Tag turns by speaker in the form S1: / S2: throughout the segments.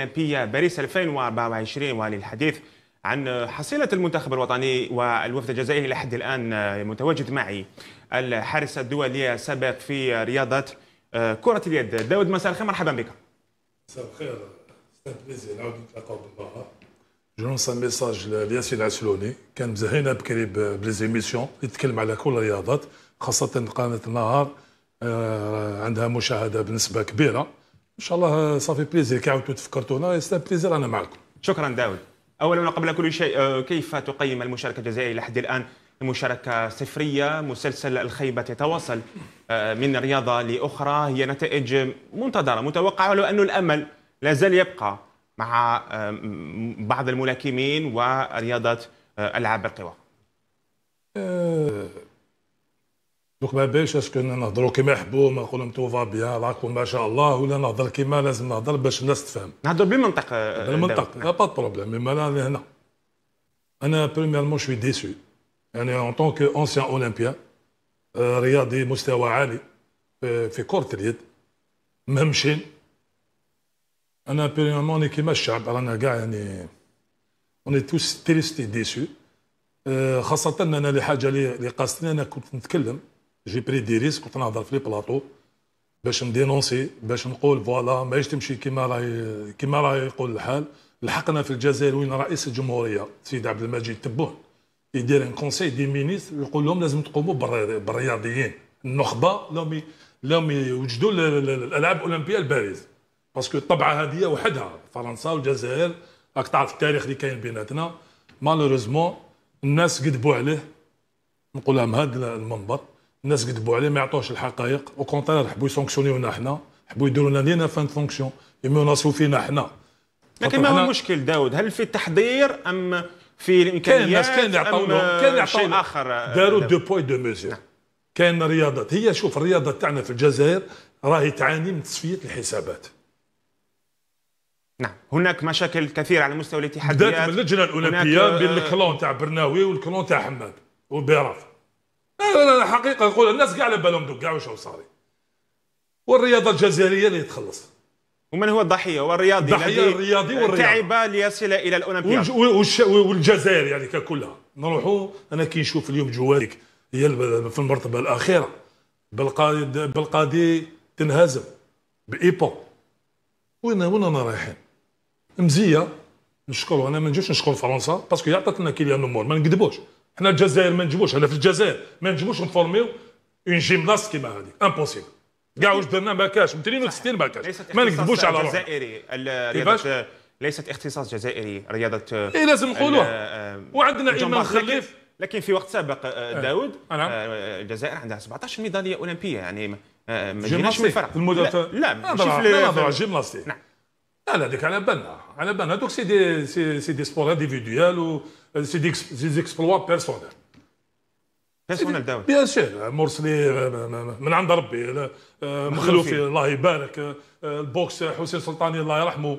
S1: أولمبية باريس 2024 وللحديث عن حصيلة المنتخب الوطني والوفد الجزائري لحد الآن آه، متواجد معي الحارس الدولي السابق في رياضة آه، كرة اليد داود مساء الخير مرحبا بك
S2: مساء الخير نتلاقاو lance جونس ميساج لياسين عسلوني كان مزهينا بكري بليزيميسيون يتكلم على كل الرياضات خاصة قناة النهار آه، عندها مشاهدة بنسبة كبيرة ان شاء الله صافي بليزير كي عاودتوا تفكرتونا سي بليزير انا معكم شكرا داود
S1: اولا وقبل كل شيء آه، كيف تقيم المشاركه الجزائريه لحد الان مشاركه صفريه مسلسل الخيبه تتواصل آه، من رياضه لاخرى هي نتائج منتظره متوقعه ولو انه الامل لا زال يبقى مع آه، بعض الملاكمين ورياضه العاب القوى
S2: دوك ما باش اسكو نهضروا كيما حبوم نقول لهم تو فا بيان راكم ما شاء الله ولا نهضر كيما لازم نهضر باش الناس تفهم نهضر بالمنطق بالمنطق لا با بروبليم مي مالا هنا انا بريميرمون شوي ديسو يعني اون طون كو اونسيان اولمبيان رياضي مستوى عالي في كرة اليد مهمشين انا بريميرمون كيما الشعب رانا كاع يعني اوني توس تريستي ديسو خاصة أنا لحاجة اللي قاصتني أنا كنت نتكلم جي بري دي ريسك كنت نهضر في لي بلاطو باش ندينونسي باش نقول فوالا ماهيش تمشي كيما راهي كيما راهي يقول الحال لحقنا في الجزائر وين رئيس الجمهوريه سيد عبد المجيد تبوه يدير ان كونسي دي مينيستر يقول لهم لازم تقوموا بالرياضيين النخبه لهم لهم يوجدوا الالعاب الاولمبيه لباريس باسكو الطبعه هذه وحدها فرنسا والجزائر راك تعرف التاريخ اللي كاين بيناتنا مالوريزمون الناس كذبوا عليه نقولها من هذا المنبر الناس كذبوا عليه ما يعطوش الحقائق او كونتير حبوا يسونكسيونيونا حنا حبوا يديروا لنا لينا فان فونكسيون يمنصوا فينا حنا لكن ما هو المشكل داود هل في تحضير ام في الامكانيات كاين الناس كاين يعطوا لهم كاين شيء
S1: اخر داروا دو
S2: بوي دو ميزور كاين رياضات هي شوف الرياضه تاعنا في الجزائر راهي تعاني من تصفيه الحسابات نعم هناك مشاكل كثيره على مستوى الاتحادات بدات من اللجنه الاولمبيه آه، بين الكلون تاع برناوي والكلون تاع حماد وبيراف انا حقيقه نقول الناس كاع على بالهم دوك كاع شو صاري والرياضه الجزائريه اللي تخلص ومن هو الضحيه والرياضي الضحيه الرياضي والرياضي
S1: تعب ليصل الى الاولمبياد
S2: والجزائر يعني ككلها نروحوا انا كي نشوف اليوم جوارك هي في المرتبه الاخيره بالقاضي بالقادي تنهزم بايبو وين وين انا رايحين مزيه نشكر انا ما نجيش نشكر فرنسا باسكو عطات كيليان نمور ما نكذبوش حنا الجزائر ما نجيبوش حنا في الجزائر ما نجيبوش نفورميو اون جيمناس كيما هذيك امبوسيبل كاع واش درنا ما كاش 62 ما كاش ما نكذبوش على روحنا الجزائري رياضه
S1: ليست اختصاص جزائري
S2: رياضه اي لازم نقولوها وعندنا ايمان خليف
S1: لكن في وقت سابق آه، آه. داود آه، نعم. الجزائر عندها 17 ميداليه اولمبيه يعني
S2: ما جيناش من فرق لا لا لا. لا. لا. لا. لا لا هذيك على بالنا على بالنا هذوك سي دي سي, سي دي سبور انديفيديوال و سي دي اكسبلوا بيرسونيل بيرسونيل داوي بيان سور مرسلي من عند ربي آه، مخلوفي الله يبارك آه، البوكس حسين سلطاني الله يرحمه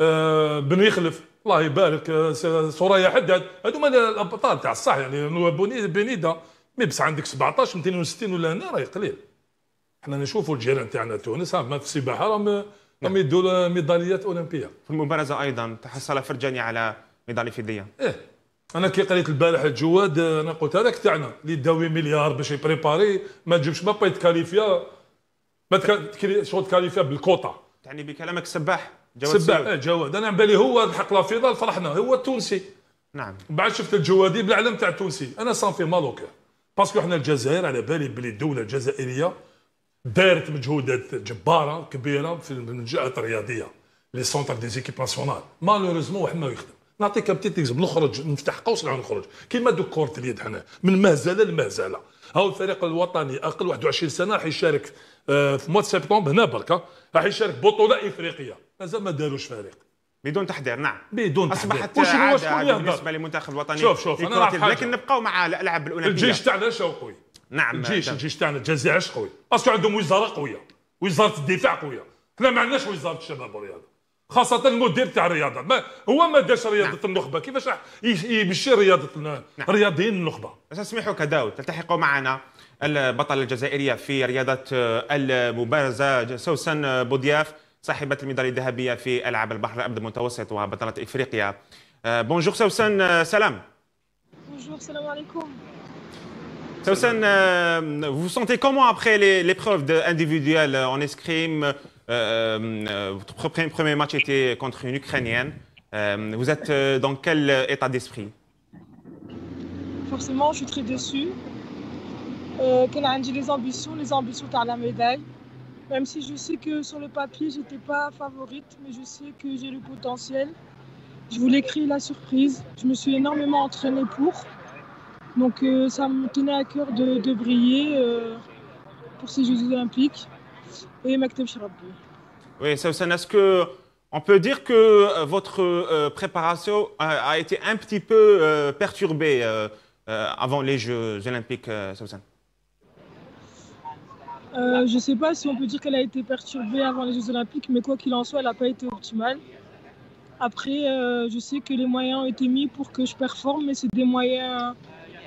S2: آه، بن يخلف الله يبارك سوريا حداد هذوما الابطال تاع الصح يعني بنيدا مي بس عندك 17 260 ولا هنا راهي قليل حنا نشوفوا الجيران تاعنا تونس ما في السباحه راهم هم نعم. يدوا ميداليات اولمبيه في المبارزه ايضا تحصل فرجاني على ميداليه فضيه ايه انا كي قريت البارح الجواد انا قلت هذاك تاعنا اللي داوي مليار باش يبريباري ما تجيبش با كاليفيا ما شغل تكاليفيا بالكوطه تعني بكلامك سباح جواد سباح اه جواد انا بالي هو الحق لا فيضال فرحنا هو التونسي نعم بعد شفت الجوادي بالعلم تاع التونسي انا صافي مالوك باسكو حنا الجزائر على بالي بلي الدوله الجزائريه دارت مجهودات جباره كبيره في من جهه الرياضيه لي سونتر دي زيكيب ناسيونال مالوريزمون واحد ما يخدم نعطيك بتيت اكزومبل نخرج نفتح قوس نخرج كيما دو كورة اليد حنا من مهزله لمهزله هاو الفريق الوطني اقل 21 سنه راح يشارك آه، في مواد سبتمبر هنا برك راح يشارك بطوله افريقيه مازال ما داروش فريق بدون تحضير نعم بدون تحضير اصبحت عاده بالنسبه للمنتخب الوطني شوف شوف انا لكن نبقاو مع
S1: الالعاب الاولمبيه الجيش
S2: تاعنا شوقي نعم الجيش الجيش تاعنا الجزائري قوي باسكو عندهم وزاره قويه وزاره الدفاع قويه حنا ما عندناش وزاره الشباب والرياضه خاصة المدير تاع الرياضة ما هو ما دارش نعم. رياضة نعم. النخبة كيفاش راح يمشي رياضة نعم. رياضيين النخبة
S1: سميحك داود تلتحق معنا البطلة الجزائرية في رياضة المبارزة سوسن بودياف صاحبة الميدالية الذهبية في ألعاب البحر الأبيض المتوسط وبطلة إفريقيا بونجور آه، سوسن آه، سلام
S3: بونجور السلام عليكم
S1: vous euh, vous sentez comment après l'épreuve individuelle en escrime euh, euh, Votre premier match était contre une Ukrainienne. vous êtes dans quel état d'esprit
S3: Forcément, je suis très déçue. Quand dit les ambitions, les ambitions à la médaille. Même si je sais que sur le papier, je n'étais pas favorite, mais je sais que j'ai le potentiel.
S2: Je voulais créer la
S3: surprise. Je me suis énormément entraînée pour. Donc euh, ça me tenait à cœur de, briller euh, pour ces Jeux olympiques et
S1: Oui, Saoussane, est-ce qu'on peut dire que euh, votre préparation a, été un petit peu perturbée avant les Jeux olympiques, Saoussane
S3: je ne sais pas si on peut dire qu'elle a été perturbée avant les Jeux Olympiques, mais quoi qu'il en soit, elle n'a pas été optimale. Après, je sais que les moyens ont été mis pour que je performe, mais c'est des moyens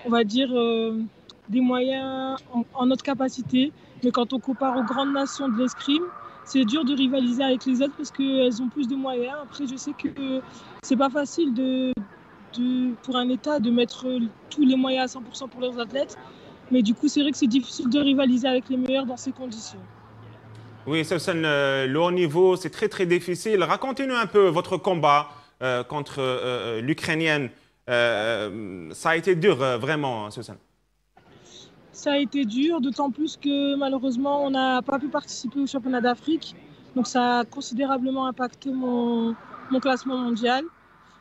S3: on va dire, euh, des moyens en, notre capacité. Mais quand on compare aux grandes nations de l'escrime, c'est dur de rivaliser avec les autres parce qu'elles ont plus de moyens. Après, je sais que c'est pas facile pour un État de mettre tous les moyens à 100% pour leurs athlètes. Mais du coup, c'est vrai que c'est difficile de rivaliser avec les meilleurs dans ces conditions.
S1: Oui, ça, euh, le haut niveau, c'est très très difficile. Racontez-nous un peu votre combat euh, contre l'Ukrainienne euh, euh, ça a été dur, euh, vraiment, hein,
S3: Ça a été dur, d'autant plus que malheureusement, on n'a pas pu participer au championnat d'Afrique. Donc ça a considérablement impacté mon classement mondial.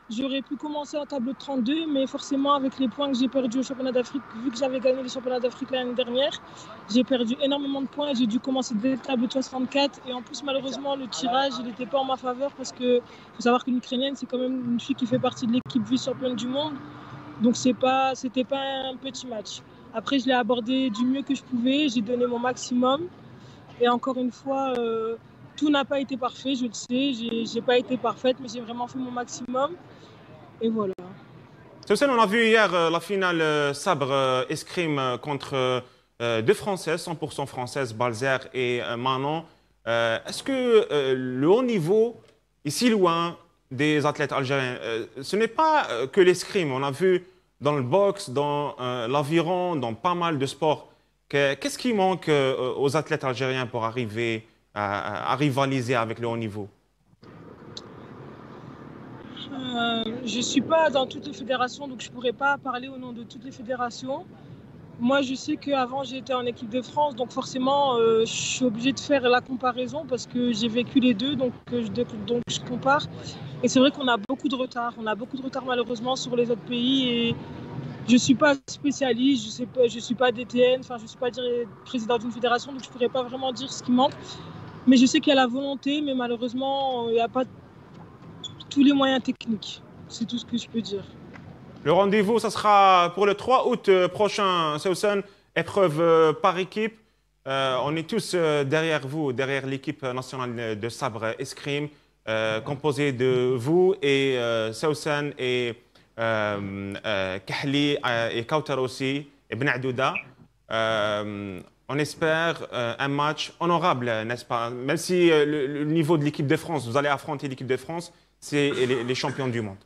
S3: J'aurais pu commencer en tableau de 32, mais forcément, avec les points que j'ai perdus au championnat d'Afrique, vu que j'avais gagné le championnat d'Afrique l'année dernière, j'ai perdu énormément de points et j'ai dû commencer dès le tableau de 64. Et en plus, malheureusement, le tirage, il n'était pas en ma faveur parce que faut savoir qu'une Ukrainienne, c'est quand même une fille qui fait partie de l'équipe vice-championne du monde. Donc, ce n'était pas, pas un petit match. Après, je l'ai abordé du mieux que je pouvais, j'ai donné mon maximum. Et encore une fois, euh, tout n'a pas été parfait, je le sais. Je n'ai pas été parfaite, mais j'ai vraiment fait mon maximum. Et voilà.
S1: Celle on a vu hier euh, la finale euh, sabre euh, escrime contre deux Françaises, 100% françaises, Balzer et Manon. Est-ce que le haut niveau est si loin des athlètes algériens Ce n'est pas que l'escrime. On a vu dans le boxe, dans l'aviron, dans pas mal de sports. Qu'est-ce qui manque aux athlètes algériens pour arriver à, rivaliser avec le haut niveau
S3: euh, Je ne suis pas dans toutes les fédérations, donc je ne pourrais pas parler au nom de toutes les fédérations. Moi, je sais qu'avant, j'étais en équipe de France, donc forcément, euh, je suis obligée de faire la comparaison parce que j'ai vécu les deux, donc, euh, je, donc je compare. Et c'est vrai qu'on a beaucoup de retard. On a beaucoup de retard, malheureusement, sur les autres pays. Et je ne suis pas spécialiste, je ne suis pas DTN, enfin, je ne suis pas président d'une fédération, donc je ne pourrais pas vraiment dire ce qui manque. Mais je sais qu'il y a la volonté, mais malheureusement, il n'y a pas tous les moyens techniques. C'est tout ce que je peux dire.
S1: Le rendez-vous, ça sera pour le 3 août euh, prochain, Sousan, épreuve euh, par équipe. Euh, on est tous derrière vous, derrière l'équipe nationale de sabre escrime, composée de vous et euh, et Kahli et Kautar aussi, et Ben Adouda on espère euh, un match honorable, n'est-ce pas Même si euh, le, niveau de l'équipe de France, vous allez affronter l'équipe de France, c'est les, champions du monde.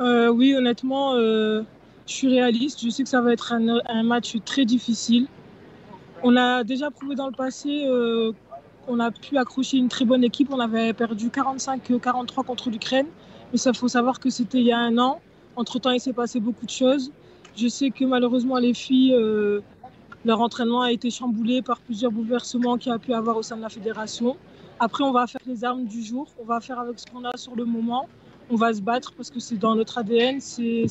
S3: Euh, oui, honnêtement, je suis réaliste. Je sais que ça va être un, match très difficile. On a déjà prouvé dans le passé qu'on a pu accrocher une très bonne équipe. On avait perdu 45-43 contre l'Ukraine. Mais ça faut savoir que c'était il y a un an. Entre-temps, il s'est passé beaucoup de choses. Je sais que malheureusement, les filles leur entraînement a été chamboulé par plusieurs bouleversements qu'il y a pu avoir au sein de la fédération. Après, on va faire les armes du jour, on va faire avec ce qu'on a sur le moment, on va se battre parce que c'est dans notre ADN, c'est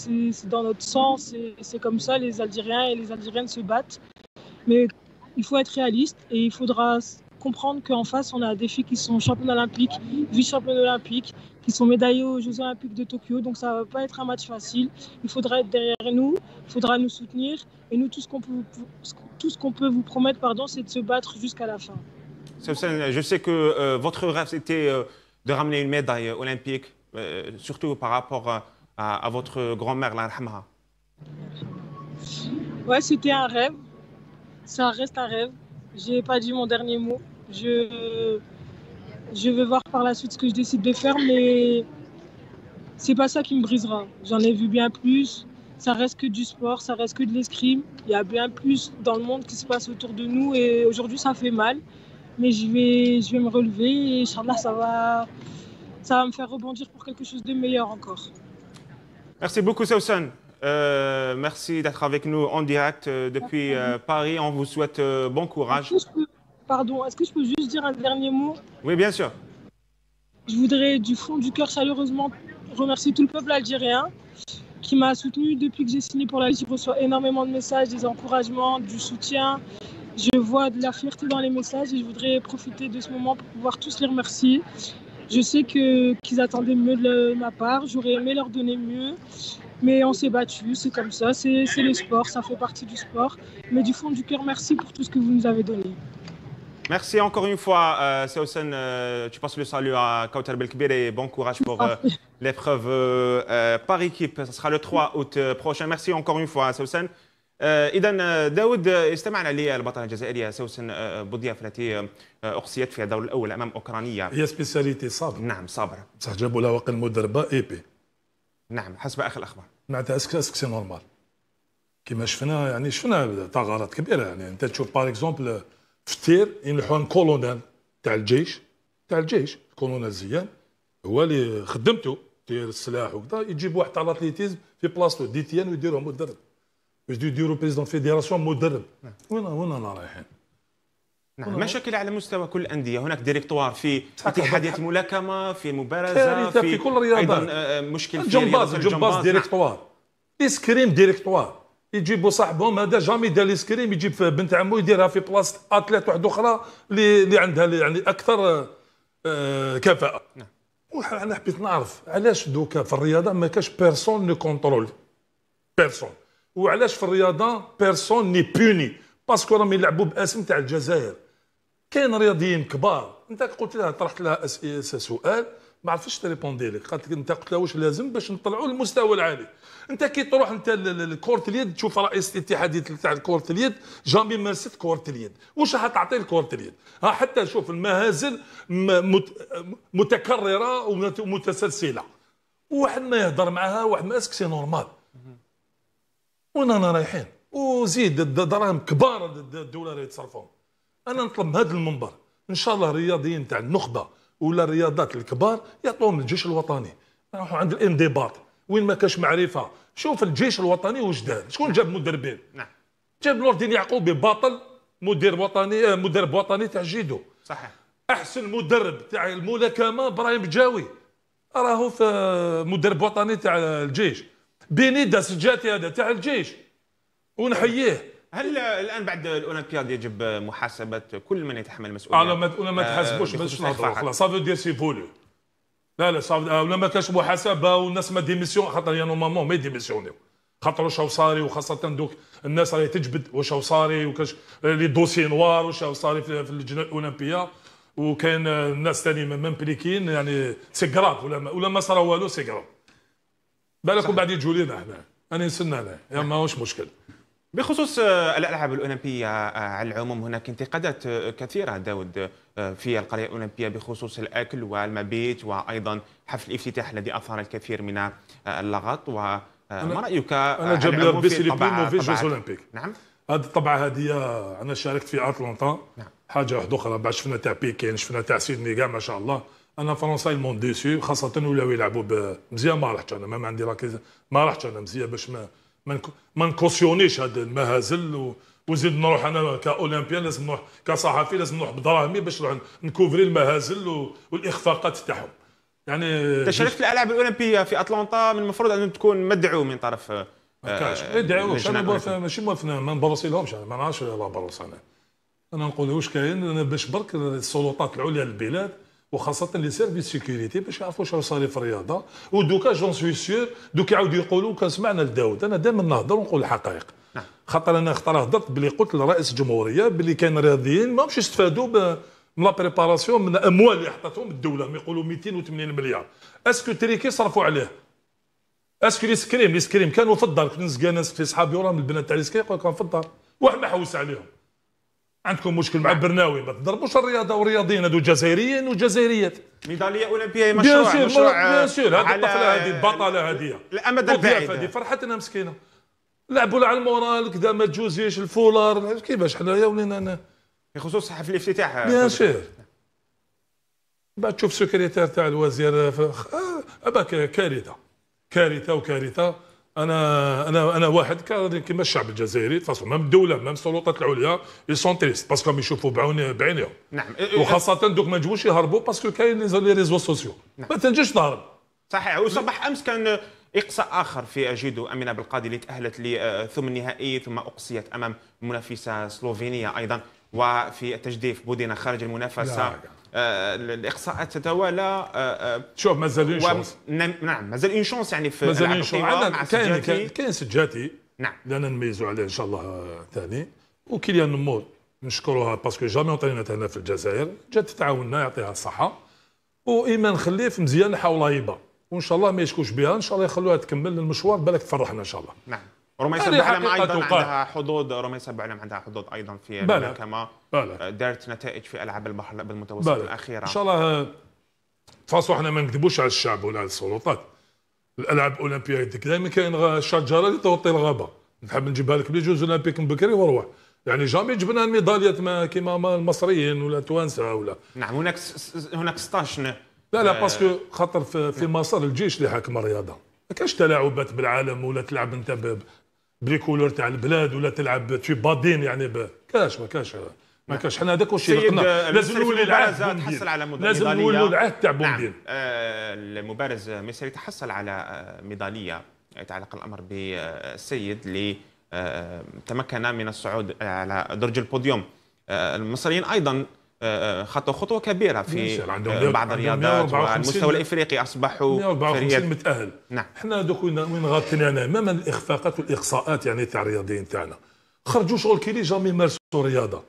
S3: dans notre sang, c'est comme ça, les Algériens et les Algériennes se battent. Mais il faut être réaliste et il faudra comprendre qu'en face, on a des filles qui sont championnes olympiques, vice-championnes olympiques, qui sont médaillées aux Jeux olympiques de Tokyo. Donc ça ne va pas être un match facile. Il faudra être derrière nous, il faudra nous soutenir. Et nous, tout ce qu'on peut, tout ce qu'on peut vous promettre, pardon, c'est de se battre jusqu'à la fin.
S1: je sais que euh, votre rêve, c'était euh, de ramener une médaille olympique, euh, surtout par rapport à, votre grand-mère, la Rahma.
S3: Ouais, c'était un rêve. Ça reste un rêve. J'ai pas dit mon dernier mot. Je, je vais voir par la suite ce que je décide de faire, mais c'est pas ça qui me brisera. J'en ai vu bien plus. Ça reste que du sport, ça reste que de l'escrime. Il y a bien plus dans le monde qui se passe autour de nous et aujourd'hui ça fait mal. Mais je vais, je vais me relever et ça va, ça va me faire rebondir pour quelque chose de meilleur encore.
S1: Merci beaucoup, Sausson. Euh, merci d'être avec nous en direct euh, depuis euh, Paris. On vous souhaite bon courage.
S3: Pardon, est-ce que je peux juste dire un dernier mot Oui, bien sûr. Je voudrais du fond du cœur chaleureusement remercier tout le peuple algérien qui m'a soutenu depuis que j'ai signé pour l'Algérie. Je reçois énormément de messages, des encouragements, du soutien. Je vois de la fierté dans les messages et je voudrais profiter de ce moment pour pouvoir tous les remercier. Je sais qu'ils attendaient mieux de ma part, j'aurais aimé leur donner mieux, mais on s'est battu, c'est comme ça, c'est le sport, ça fait partie du sport. Mais du fond du cœur, merci pour tout ce que vous nous avez donné.
S1: Merci encore une fois, euh, Seosen. Euh, tu passes le salut à Kauter Belkbir et bon courage pour euh, l'épreuve euh, euh, par équipe. Ce sera le 3 août euh, prochain. Merci encore une fois, Seosen. اذا داود استمعنا للبطله الجزائريه سوسن بوضياف التي اقصيت في الدور الاول امام اوكرانيا
S2: هي سبيساليتي صابر نعم صابر بصح جابوا لها وقت المدربه اي بي نعم حسب اخر الاخبار معناتها اسك اسك سي نورمال كما شفنا يعني شفنا ثغرات كبيره يعني انت تشوف باغ اكزومبل فتير ينحون كولونيل تاع الجيش تاع الجيش كولونيل زيان هو اللي خدمته تير السلاح وكذا يجيب واحد تاع الاتليتيزم في بلاصتو ديتيان ويديروه مدرب باش يديروا بريزيدون فيديراسيون مدرب وين وين رايحين
S1: نعم مشاكل على مستوى كل الانديه هناك ديريكتوار في اتحاديه ملاكمه في مبارزه في, في كل الرياضات ايضا آه، مشكل في الجمباز الجمباز ديريكتوار
S2: اسكريم نعم. ديريكتوار يجيبوا صاحبهم هذا جامي دار كريم يجيب بنت عمو يديرها في بلاصه اتليت واحده اخرى اللي اللي عندها يعني اكثر آه، آه، كفاءه نعم انا حبيت نعرف علاش دوكا في الرياضه ما كاش بيرسون نو كونترول بيرسون وعلاش في الرياضه بيرسون ني بوني باسكو راهم يلعبوا باسم تاع الجزائر كاين رياضيين كبار انت قلت لها طرحت لها سؤال ما عرفتش تريبوندي لك قالت لك انت قلت لها واش لازم باش نطلعوا للمستوى العالي انت كي تروح انت لكره اليد تشوف رئيس الاتحاد تاع كره اليد جامي مارست كره اليد واش راح تعطي لكره اليد ها حتى شوف المهازل متكرره ومتسلسله واحد ما يهضر معها واحد ما اسك سي نورمال وين انا رايحين وزيد الدراهم كبار الدولار يتصرفون انا نطلب من هذا المنبر ان شاء الله الرياضيين تاع النخبه ولا الرياضات الكبار يعطوهم الجيش الوطني نروحوا عند الانضباط وين ما كاش معرفه شوف الجيش الوطني واش دار شكون جاب مدربين نعم جاب نور الدين يعقوبي باطل مدير وطني آه، مدرب وطني تاع جيدو صحيح احسن مدرب تاع الملاكمه ابراهيم جاوي راهو في مدرب وطني تاع الجيش بينيدا سجاتي هذا تاع الجيش ونحييه هل الان بعد الاولمبياد
S1: يجب محاسبه كل من يتحمل مسؤوليه؟ لا ما ما تحاسبوش آه، باش نهضروا خلاص
S2: سافو دير سي فولو لا لا صافي ولا ما كانش محاسبه والناس ما ديميسيون خاطر نورمالمون ما يديميسيونيو خاطر واش صاري وخاصه دوك الناس راهي تجبد واش صاري وكاش لي دوسي نوار واش صاري في اللجنه الاولمبيه وكاين الناس ثاني ممبليكين يعني سي كراف ولا ما ولا ما صرا والو سي كراف بالك ومن بعد يجوا لينا حنا راني نستنى انا ما مشكل
S1: بخصوص آه، الالعاب الاولمبيه آه، على العموم هناك انتقادات آه، كثيره داود في القريه الاولمبيه بخصوص الاكل والمبيت وايضا حفل الافتتاح الذي اثار الكثير من اللغط وما رايك انا جاب لي ربي سي جوز اولمبيك نعم
S2: هذه الطبعه هذه انا شاركت في اتلانتا نعم. حاجه واحده اخرى بعد شفنا تاع بيكين شفنا تاع سيدني كاع ما شاء الله انا فرنسا المون ديسي خاصه ولاو يلعبوا مزيان ما رحتش انا ما عندي ما رحتش انا مزيان باش ما ما نكوسيونيش هاد المهازل وزيد نروح انا كاولمبيان لازم نروح كصحفي لازم نروح بدراهمي باش نروح نكوفري المهازل والاخفاقات تاعهم يعني تشاركت
S1: الالعاب الاولمبيه في اتلانتا من المفروض ان تكون مدعو من طرف آه، ما كانش يدعوش إيه، انا
S2: ماشي ما نبرصيلهمش ما نعرفش برص انا انا نقول واش كاين باش برك السلطات العليا للبلاد وخاصه لي سيرفيس سيكوريتي باش يعرفوا شنو صار في الرياضه ودوكا جون سوي سيور دوك يعاودوا يقولوا كان سمعنا لداود انا دائما نهضر ونقول الحقائق نعم. خاطر انا خطره هضرت بلي قلت لرئيس الجمهوريه بلي كان رياضيين ماهمش يستفادوا من لا بريباراسيون من الاموال اللي حطتهم الدوله ما يقولوا 280 مليار اسكو تريكي صرفوا عليه اسكو ليس كريم ليس كريم كانوا في الدار كنت نسقى ناس في صحابي وراهم البنات تاع ليس كريم يقول لك في الدار واحد ما حوس عليهم عندكم مشكل مع البرناوي ما تضربوش الرياضه والرياضيين هذو جزائريين وجزائريات ميداليه اولمبيه مشروع بيان سور بيان سور هذه الطفله هذه البطله هذه الامد البعيد هذه فرحتنا مسكينه لعبوا على المورال كذا ما تجوزيش الفولار كيفاش حنا يا ولينا بخصوص حفل الافتتاح بيان سور بعد تشوف سكرتير تاع الوزير آه، اباك كارثه كارثه وكارثه انا انا انا واحد كما الشعب الجزائري فاصون ما الدوله ما السلطات العليا لي سون تريست باسكو راهم يشوفوا بعينيهم
S1: نعم إيه، إيه، وخاصه
S2: دوك ما نجموش يهربوا باسكو كاين لي ريزو سوسيو نعم. ما تنجمش تهرب
S1: صحيح وصباح امس كان اقصاء اخر في اجيدو امينه بالقاضي اللي تاهلت لثم النهائي ثم اقصيت امام منافسه سلوفينيه ايضا وفي التجديف بودينا خارج المنافسه لا. آه، الاقصاءات تتوالى آه، آه، شوف مازال اون شونس نعم مازال اون شونس يعني
S2: في مازال اون شونس كاين كاين سجاتي نعم لان نميزوا عليه ان شاء الله ثاني وكيليان نمور نشكروها باسكو جامي عطينات هنا في الجزائر جات تعاوننا يعطيها الصحه وايمان خليف مزيان حول هيبه وان شاء الله ما يشكوش بها ان شاء الله يخلوها تكمل المشوار بالك تفرحنا ان شاء الله نعم رميس بعلم ايضا عندها
S1: حدود رميس بعلم عندها حدود ايضا في كما آه، دارت نتائج في العاب البحر بالمتوسط الاخيره ان شاء
S2: الله آه، فاصو احنا ما نكذبوش على الشعب ولا على السلطات الالعاب الاولمبيه دائما كاين شجره اللي توطي الغابه نحب نجيبها لك بلي جوز اولمبيك من بكري واروح يعني جامي جبنا الميداليات ما كيما المصريين ولا التوانسه ولا نعم هناك هناك 16 لا لا آه، باسكو خاطر في, في نعم. مصر الجيش اللي حاكم الرياضه ما كاش تلاعبات بالعالم ولا تلعب انت بريكولور تاع البلاد ولا تلعب تشوف بادين يعني ب... كاش ما كاش ما كاش حنا هذاك واش يرقنا لازم نولي العهد تحصل على لازم نولي العهد تاع بومدين نعم.
S1: آه المبارز مصري تحصل على آه، ميداليه يتعلق الامر بالسيد اللي آه تمكن من الصعود على درج البوديوم آه المصريين ايضا آه، آه، خطوه خطوه كبيره في آه، بعض الرياضات وعلى المستوى الافريقي
S2: اصبحوا 154 متاهل نعم احنا دوك وين غاطينا من الاخفاقات والاقصاءات يعني تاع الرياضيين تاعنا خرجوا شغل كيلي جامي مارسوا رياضه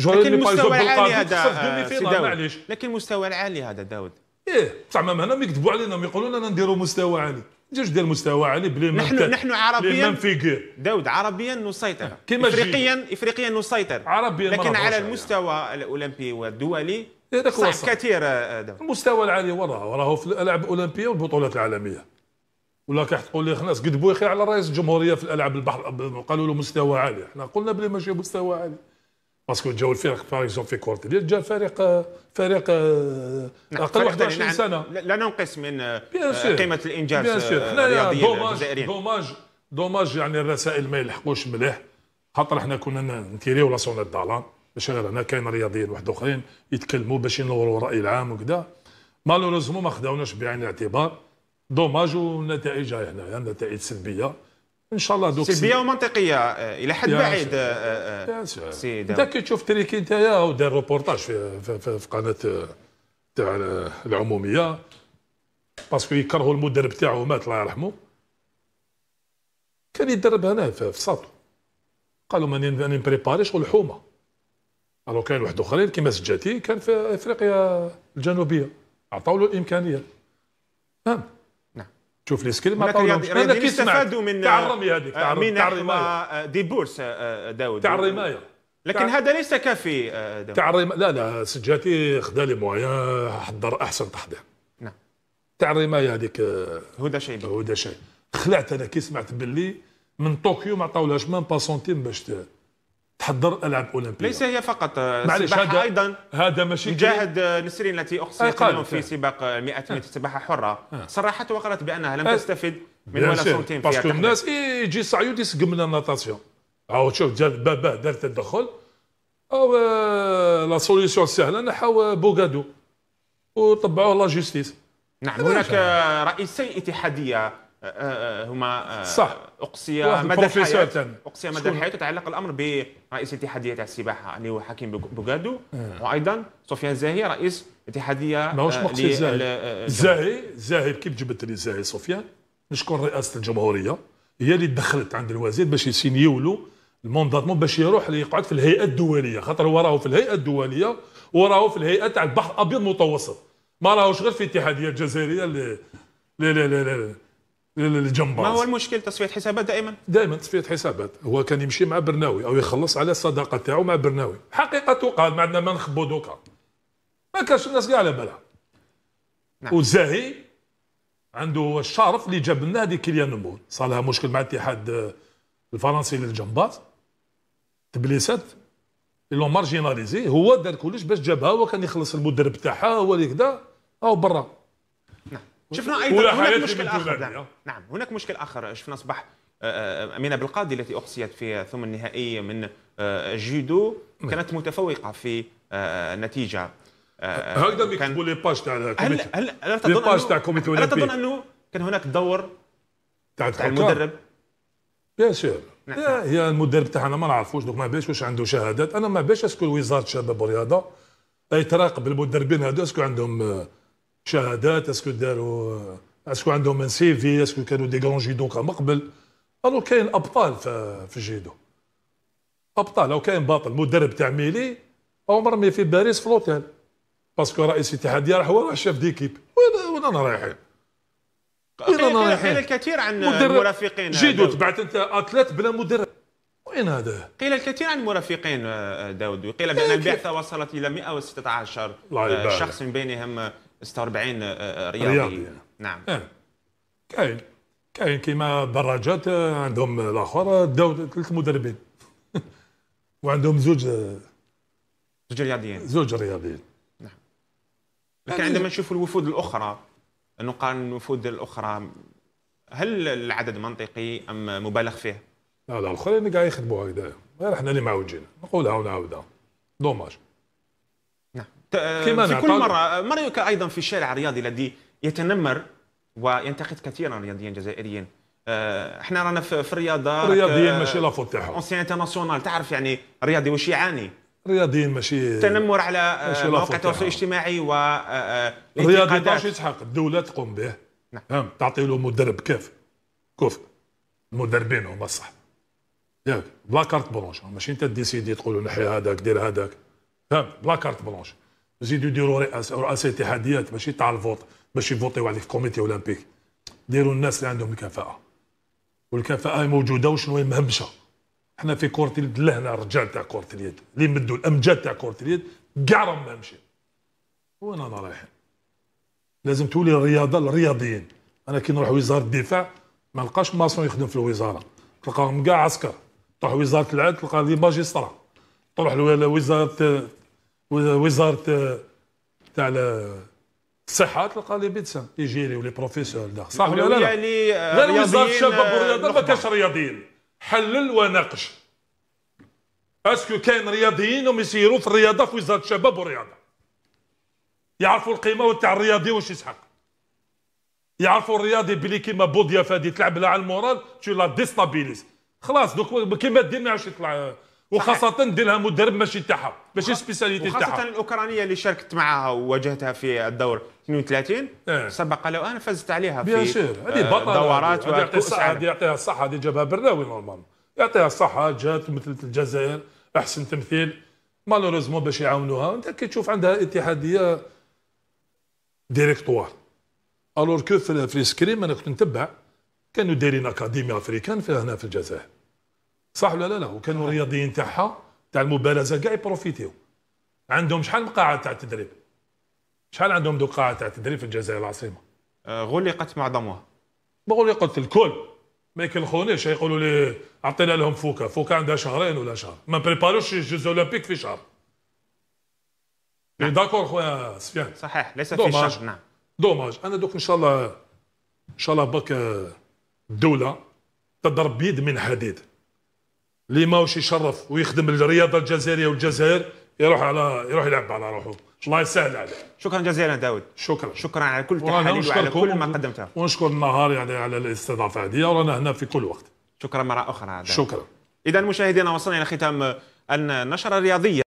S2: لكن المستوى العالي هذا معليش لكن المستوى العالي هذا داود ايه زعما هنا يكذبوا علينا يقولوا لنا نديروا مستوى عالي جوج ديال المستوى عالي يعني بلي ما نحن نحن عربيا داود عربيا نسيطر كما افريقيا افريقيا نسيطر عربيا لكن على المستوى يعني. الاولمبي والدولي إيه، صعب كثير آه، داود المستوى العالي وراه وراه في الالعاب الاولمبيه والبطولات العالميه ولا كيحط تقول لي خلاص قد بويخي على رئيس الجمهوريه في الالعاب البحر قالوا له مستوى عالي احنا قلنا بلي ماشي مستوى عالي باسكو جاو الفرق باغ اكزومبل في كره ديال جا فريق فريق آه، اقل 21 سنه
S1: لا ننقص من آه، آه، قيمه الانجاز الرياضي الجزائريين
S2: دوماج دوماج يعني الرسائل ما يلحقوش مليح خاطر احنا كنا نتيريو سون دالان ماشي غير هنا كاين رياضيين واحد اخرين يتكلموا باش ينوروا الراي العام وكذا مالوروزمون ما خداوناش بعين الاعتبار دوماج والنتائج هنا النتائج سلبيه ان شاء الله دوك سلبيه ومنطقيه آه، الى حد بعيد آه، آه،
S1: سي انت
S2: كي تشوف تريكي نتايا ودار روبورتاج في, في, في, في قناه تاع العموميه باسكو يكرهوا المدرب تاعو مات الله يرحمه كان يدرب هنا في ساطو قالوا ماني ماني شغل حومه الو كاين واحد اخرين كيما سجاتي كان في افريقيا الجنوبيه عطاو له الامكانيه فهمت نعم. شوف لي سكيل ما طولهمش انا كي استفادوا من تاع الرمي هذيك تاع الرمي الرمايه
S1: دي بورس آه، آه، داود تاع الرمايه لكن هذا ليس كافي آه، تاع
S2: لا لا سجاتي خدا لي مويان حضر احسن تحضير نعم تاع الرمايه هذيك هدى شيبي هدى شيبي خلعت انا كي سمعت باللي من طوكيو ما عطاولهاش مام با سنتيم باش تحضر العاب اولمبيه ليس هي
S1: فقط السباحه آه، ايضا
S2: هذا ماشي مجاهد
S1: آه، نسرين التي اخصيت اليوم في سباق 100 آه، متر سباحه حره آه. صرحت وقالت بانها لم تستفد
S2: من ولا فيها باسكو الناس يجي صعيود يسقم لنا الناطاسيون او شوف بابا دار تدخل او لا سوليسيون سهله نحاو بوغادو وطبعوه لا جوستيس نعم هناك
S1: رئيسي اتحاديه هما آه، صح اقصي مدى الحياه اقصي مدى الحياه وتعلق الامر برئيس الاتحاديه تاع السباحه اللي هو حكيم بوغادو آه. وايضا سفيان زاهي رئيس الاتحاديه ماهوش آه، مقصي زاهي
S2: زاهي كيف جبت لي زاهي سفيان نشكر رئاسه الجمهوريه هي اللي دخلت عند الوزير باش يسينيو له المونداتمون باش يروح يقعد في الهيئه الدوليه خاطر هو راهو في الهيئه الدوليه وراهو في الهيئه تاع البحر الابيض المتوسط ما راهوش غير في الاتحاديه الجزائريه اللي لا لا لا لا للجمباز ما هو
S1: المشكل تصفيه
S2: حسابات دائما دائما تصفيه حسابات هو كان يمشي مع برناوي او يخلص على الصداقه تاعو مع برناوي حقيقه تقال ما عندنا ما نخبو دوكا ما كانش الناس كاع على بالها نعم. وزاهي عنده الشرف اللي جاب لنا هذه كيليان مبول صار لها مشكل مع الاتحاد الفرنسي للجمباز تبليسات لو مارجيناليزي هو دار كلش باش جابها هو كان يخلص المدرب تاعها هو اللي كذا او برا شفنا ايضا هناك مشكل اخر
S1: نعم. نعم هناك مشكل اخر شفنا صباح آه، آه، امينه بالقاضي التي اقصيت في ثم النهائي من آه، جودو كانت متفوقه في النتيجه هكذا بيك لي باج تاع هل
S2: هل تظن باج تاع كوميتي هل تظن انه كان هناك دور تاع المدرب بيان سور هي نعم، نعم. المدرب تاعنا ما نعرفوش دوك ما باش واش عنده شهادات انا ما باش اسكو وزاره الشباب والرياضه تراقب المدربين هذو اسكو عندهم شهادات اسكو داروا اسكو عندهم من سي في اسكو كانوا دي كرون جيدو كان قبل الو كاين ابطال في جيدو ابطال او كاين باطل مدرب تاع ميلي او مرمي في باريس في لوتيل باسكو رئيس الاتحاديه راح هو راه شاف ديكيب وين وين رايحين وين رايحين قيل
S1: الكثير عن المرافقين جيدو تبعت انت اتليت بلا مدرب
S2: وين هذا؟
S1: قيل الكثير عن المرافقين داود قيل بان إيه، البعثه وصلت الى 116 شخص من بينهم 46
S2: آه، آه، آه، رياضي, رياضي. يعني. نعم إيه. كاين كاين كيما دراجات عندهم الاخر داو ثلاث مدربين وعندهم زوج زوج رياضيين زوج رياضيين نعم لكن يعني عندما نشوف الوفود
S1: الاخرى نقارن الوفود الاخرى هل العدد منطقي
S2: ام مبالغ فيه؟ لا لا الاخرين قاعد يخدموا هكذا غير احنا اللي معوجين نقولها ونعاودها دوماج آه، كما في كل مرة آه، ماريو أيضا في الشارع الرياضي
S1: الذي يتنمر وينتقد كثيرا الرياضيين الجزائريين آه، احنا رانا في الرياضه الرياضيين ماشي لافوت تاعهم اونسيان انترناسيونال تعرف يعني الرياضي واش يعاني
S2: الرياضيين ماشي تنمر
S1: على مواقع التواصل الاجتماعي و الرياضي باش
S2: يسحق الدوله تقوم به نعم تعطي له مدرب كيف كوف المدربين هما الصح ياك بلا كارت بلونش ماشي انت ديسيدي تقول نحي هذاك دير هذاك فهم بلا كارت بلونش زيدوا ديروا رؤساء اتحاديات ماشي تاع الفوت باش يفوتيو عليك في كوميتي اولمبيك ديروا الناس اللي عندهم الكفاءه والكفاءه موجوده وشنو هي مهمشه حنا في كره اليد لهنا الرجال تاع كره اليد اللي مدوا الامجاد تاع كره اليد كاع راهم مهمشين وين انا رايحين لازم تولي الرياضه للرياضيين انا كي نروح وزاره الدفاع ما نلقاش ماسون يخدم في الوزاره تلقاهم كاع عسكر تروح وزاره العدل تلقى لي ماجسترا تروح لوزاره وزاره آه، تاع الصحه تلقى لي بيتسان يجيري ولي بروفيسور داخل صح ولا لا؟ يعني غير آه، وزاره الشباب آه، والرياضه ما كانش رياضيين حلل وناقش اسكو كاين رياضيين هم يسيروا في الرياضه في وزاره الشباب والرياضه يعرفوا القيمه تاع الرياضي واش يسحق يعرفوا الرياضي بلي كيما بوديا فادي تلعب لها على المورال تو لا ديستابيليز خلاص دوك كيما دير ما يعرفش يطلع وخاصه ديرها مدرب ماشي تاعها ماشي سبيساليتي تاعها وخاصة
S1: الاوكرانيه اللي شاركت معها وواجهتها في الدور 32
S2: اه. سبق لو انا فزت عليها
S1: في بيان هذه آه، بطل دورات يعطيها الصحه هذه
S2: يعطيها الصحه هذه جابها برناوي نورمالمون يعطيها الصحه جات مثلت الجزائر احسن تمثيل مالوريزمون باش يعاونوها انت كي تشوف عندها اتحاديه ديريكتوار الور كو في السكريم انا كنت نتبع كانوا دايرين اكاديمي افريكان في هنا في الجزائر صح ولا لا لا وكانوا الرياضيين تاعها تاع المبارزه كاع يبروفيتيو عندهم شحال من قاعه تاع التدريب شحال عندهم دو قاعه تاع التدريب في الجزائر العاصمه أه، غلقت معظمها غلقت الكل ما يكلخونيش يقولوا لي اعطينا لهم فوكا فوكا عندها شهرين ولا شهر ما بريباروش جوز اولمبيك في شهر نعم. داكور خويا سفيان صحيح ليس في شهر نعم دوماج انا دوك ان شاء الله ان شاء الله باك الدوله تضرب بيد من حديد اللي ماهوش يشرف ويخدم الرياضه الجزائريه والجزائر يروح على يروح يلعب على روحه الله يسهل عليه شكرا جزيلا داود شكرا شكرا على كل تحاليل وعلى كل ما قدمته ونشكر النهار يعني على الاستضافه هذه ورانا هنا في كل وقت
S1: شكرا مره اخرى داود. شكرا اذا مشاهدينا وصلنا الى ختام النشره الرياضيه